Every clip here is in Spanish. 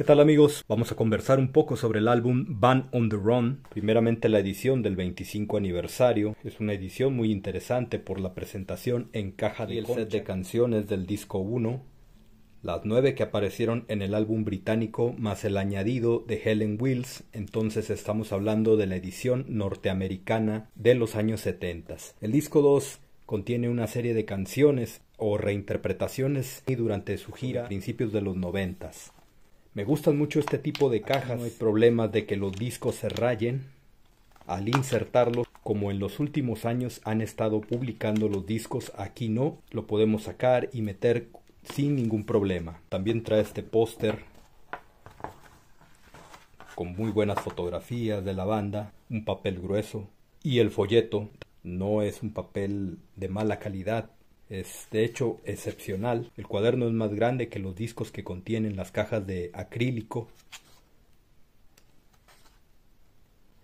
¿Qué tal amigos? Vamos a conversar un poco sobre el álbum Van on the Run. Primeramente la edición del 25 aniversario. Es una edición muy interesante por la presentación en caja de set de canciones del disco 1. Las nueve que aparecieron en el álbum británico más el añadido de Helen Wills, entonces estamos hablando de la edición norteamericana de los años 70. El disco 2 contiene una serie de canciones o reinterpretaciones y durante su gira a principios de los 90. Me gustan mucho este tipo de cajas. no hay problema de que los discos se rayen al insertarlos, como en los últimos años han estado publicando los discos, aquí no, lo podemos sacar y meter sin ningún problema. También trae este póster con muy buenas fotografías de la banda, un papel grueso y el folleto no es un papel de mala calidad, es de hecho excepcional. El cuaderno es más grande que los discos que contienen las cajas de acrílico.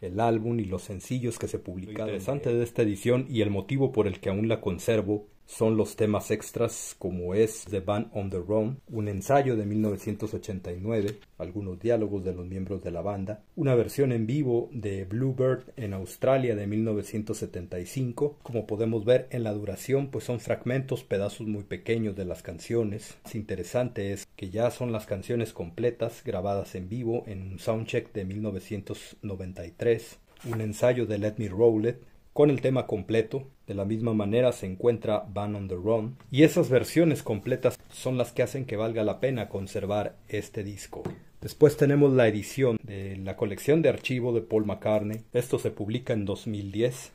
El álbum y los sencillos que se publicaron. antes de esta edición y el motivo por el que aún la conservo son los temas extras como es The Band on the Run, un ensayo de 1989, algunos diálogos de los miembros de la banda, una versión en vivo de Bluebird en Australia de 1975, como podemos ver en la duración pues son fragmentos, pedazos muy pequeños de las canciones. lo interesante es que ya son las canciones completas grabadas en vivo en un soundcheck de 1993, un ensayo de Let Me Roll It con el tema completo. De la misma manera se encuentra Van on the Run. Y esas versiones completas son las que hacen que valga la pena conservar este disco. Después tenemos la edición de la colección de archivo de Paul McCartney. Esto se publica en 2010.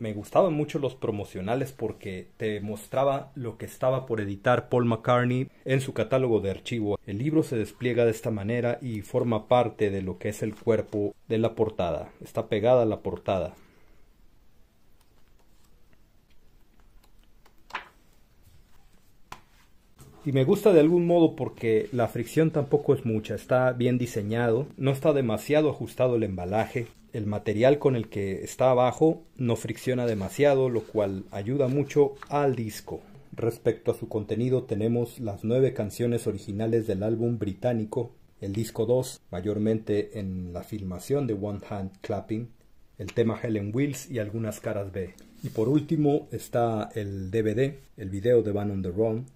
Me gustaban mucho los promocionales porque te mostraba lo que estaba por editar Paul McCartney en su catálogo de archivo. El libro se despliega de esta manera y forma parte de lo que es el cuerpo de la portada. Está pegada a la portada. Y me gusta de algún modo porque la fricción tampoco es mucha, está bien diseñado, no está demasiado ajustado el embalaje, el material con el que está abajo no fricciona demasiado, lo cual ayuda mucho al disco. Respecto a su contenido tenemos las nueve canciones originales del álbum británico, el disco 2, mayormente en la filmación de One Hand Clapping, el tema Helen Wills y algunas caras B. Y por último está el DVD, el video de Van on the Run,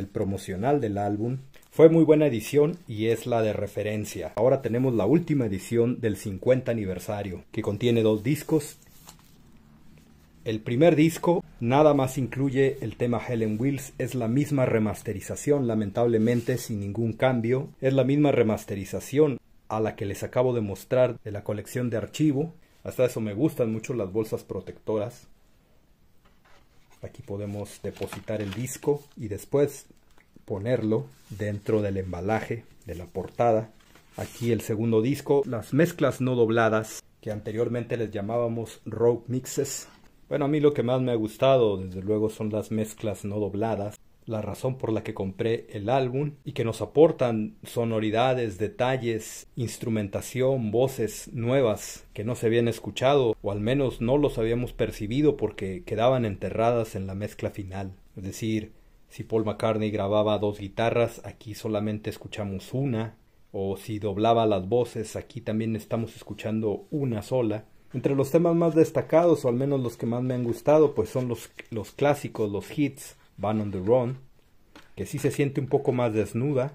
el promocional del álbum. Fue muy buena edición y es la de referencia. Ahora tenemos la última edición del 50 aniversario, que contiene dos discos. El primer disco nada más incluye el tema Helen Wills, es la misma remasterización, lamentablemente sin ningún cambio, es la misma remasterización a la que les acabo de mostrar de la colección de archivo. Hasta eso me gustan mucho las bolsas protectoras. Aquí podemos depositar el disco y después ponerlo dentro del embalaje de la portada. Aquí el segundo disco, las mezclas no dobladas que anteriormente les llamábamos rogue mixes. Bueno, a mí lo que más me ha gustado desde luego son las mezclas no dobladas la razón por la que compré el álbum y que nos aportan sonoridades, detalles, instrumentación, voces nuevas que no se habían escuchado o al menos no los habíamos percibido porque quedaban enterradas en la mezcla final. Es decir, si Paul McCartney grababa dos guitarras, aquí solamente escuchamos una, o si doblaba las voces, aquí también estamos escuchando una sola. Entre los temas más destacados, o al menos los que más me han gustado, pues son los, los clásicos, los hits, Van on the Run, que sí se siente un poco más desnuda.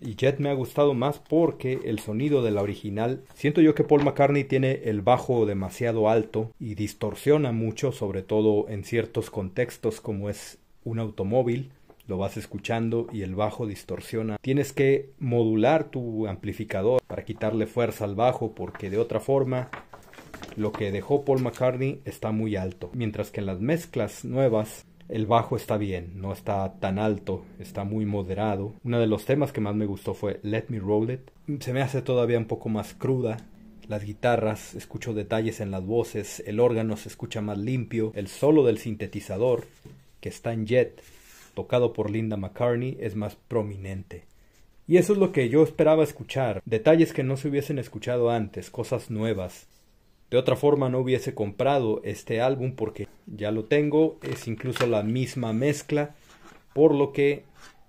Y Jet me ha gustado más porque el sonido de la original, siento yo que Paul McCartney tiene el bajo demasiado alto y distorsiona mucho, sobre todo en ciertos contextos como es un automóvil, lo vas escuchando y el bajo distorsiona. Tienes que modular tu amplificador para quitarle fuerza al bajo porque de otra forma lo que dejó Paul McCartney está muy alto, mientras que en las mezclas nuevas el bajo está bien, no está tan alto, está muy moderado. Uno de los temas que más me gustó fue Let Me Roll It. Se me hace todavía un poco más cruda. Las guitarras, escucho detalles en las voces, el órgano se escucha más limpio, el solo del sintetizador, que está en Jet, tocado por Linda McCartney, es más prominente. Y eso es lo que yo esperaba escuchar, detalles que no se hubiesen escuchado antes, cosas nuevas. De otra forma no hubiese comprado este álbum porque ya lo tengo, es incluso la misma mezcla, por lo que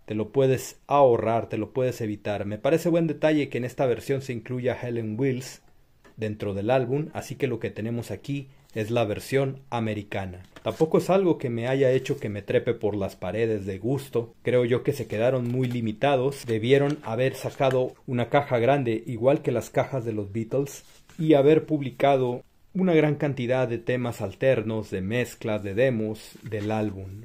te lo puedes ahorrar, te lo puedes evitar. Me parece buen detalle que en esta versión se incluya Helen Wills dentro del álbum, así que lo que tenemos aquí es la versión americana. Tampoco es algo que me haya hecho que me trepe por las paredes de gusto. Creo yo que se quedaron muy limitados. Debieron haber sacado una caja grande, igual que las cajas de los Beatles, y haber publicado una gran cantidad de temas alternos, de mezclas, de demos del álbum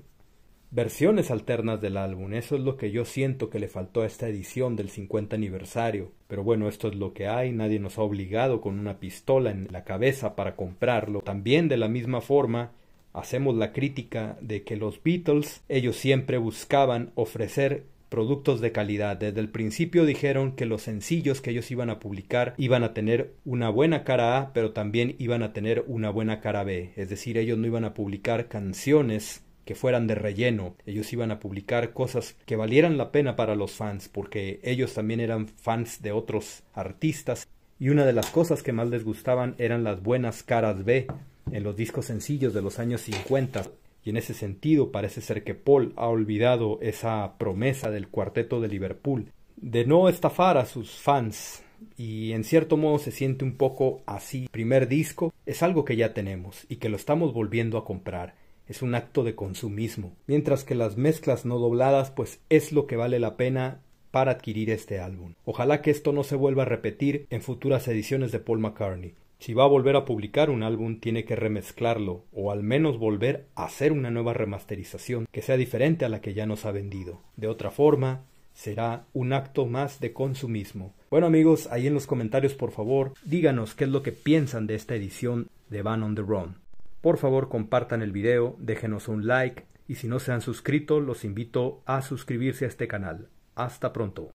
versiones alternas del álbum. Eso es lo que yo siento que le faltó a esta edición del 50 aniversario. Pero bueno, esto es lo que hay, nadie nos ha obligado con una pistola en la cabeza para comprarlo. También de la misma forma, hacemos la crítica de que los Beatles, ellos siempre buscaban ofrecer productos de calidad. Desde el principio dijeron que los sencillos que ellos iban a publicar iban a tener una buena cara A, pero también iban a tener una buena cara B. Es decir, ellos no iban a publicar canciones que fueran de relleno. Ellos iban a publicar cosas que valieran la pena para los fans, porque ellos también eran fans de otros artistas. Y una de las cosas que más les gustaban eran las buenas caras B en los discos sencillos de los años 50. Y en ese sentido parece ser que Paul ha olvidado esa promesa del cuarteto de Liverpool de no estafar a sus fans y en cierto modo se siente un poco así. Primer disco es algo que ya tenemos y que lo estamos volviendo a comprar es un acto de consumismo, mientras que las mezclas no dobladas pues es lo que vale la pena para adquirir este álbum. Ojalá que esto no se vuelva a repetir en futuras ediciones de Paul McCartney. Si va a volver a publicar un álbum tiene que remezclarlo o al menos volver a hacer una nueva remasterización que sea diferente a la que ya nos ha vendido. De otra forma, será un acto más de consumismo. Bueno amigos, ahí en los comentarios por favor díganos qué es lo que piensan de esta edición de Van on the Run. Por favor compartan el video, déjenos un like y si no se han suscrito los invito a suscribirse a este canal. Hasta pronto.